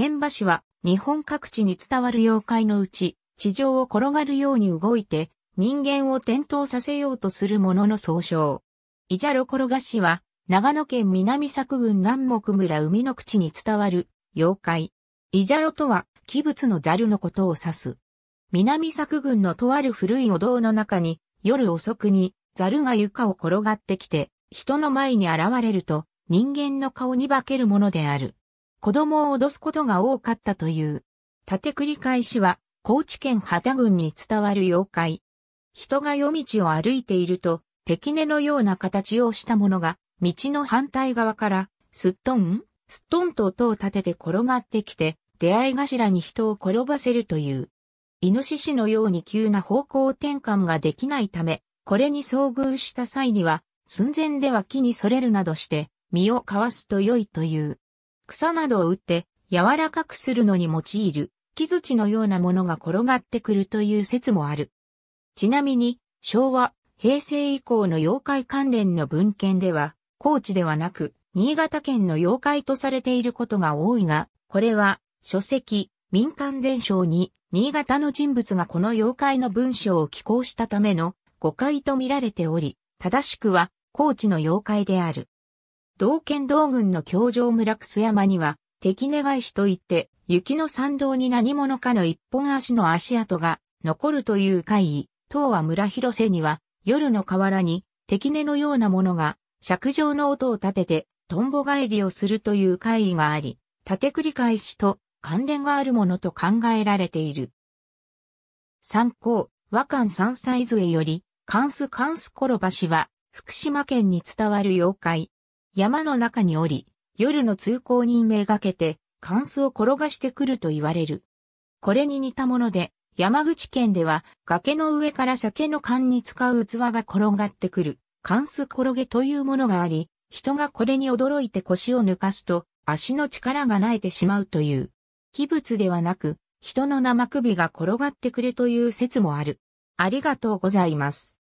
天馬氏は日本各地に伝わる妖怪のうち、地上を転がるように動いて、人間を転倒させようとするものの総称。イジャロ転がしは、長野県南作郡南木村海の口に伝わる妖怪。イジャロとは、器物のザルのことを指す。南作郡のとある古いお堂の中に、夜遅くに、ザルが床を転がってきて、人の前に現れると、人間の顔に化けるものである。子供を脅すことが多かったという。立て繰り返しは、高知県旗郡に伝わる妖怪。人が夜道を歩いていると、敵根のような形をしたものが、道の反対側から、すっとん、すっとんと音を立てて転がってきて、出会い頭に人を転ばせるという。イノシシのように急な方向転換ができないため、これに遭遇した際には、寸前では木にそれるなどして、身をかわすと良いという。草などを打って柔らかくするのに用いる木槌のようなものが転がってくるという説もある。ちなみに昭和、平成以降の妖怪関連の文献では、高知ではなく、新潟県の妖怪とされていることが多いが、これは、書籍、民間伝承に、新潟の人物がこの妖怪の文章を寄稿したための誤解と見られており、正しくは、高知の妖怪である。道県道軍の京城村楠山には、敵根返しといって、雪の参道に何者かの一本足の足跡が残るという会議、当は村広瀬には、夜の河原に、敵根のようなものが、尺状の音を立てて、トンボ返りをするという会議があり、立て繰り返しと関連があるものと考えられている。参考、和漢三歳杖より、関数関数転ばしは、福島県に伝わる妖怪、山の中におり、夜の通行人めがけて、カンスを転がしてくると言われる。これに似たもので、山口県では崖の上から酒の缶に使う器が転がってくる、ンス転げというものがあり、人がこれに驚いて腰を抜かすと、足の力がなえてしまうという。器物ではなく、人の生首が転がってくれという説もある。ありがとうございます。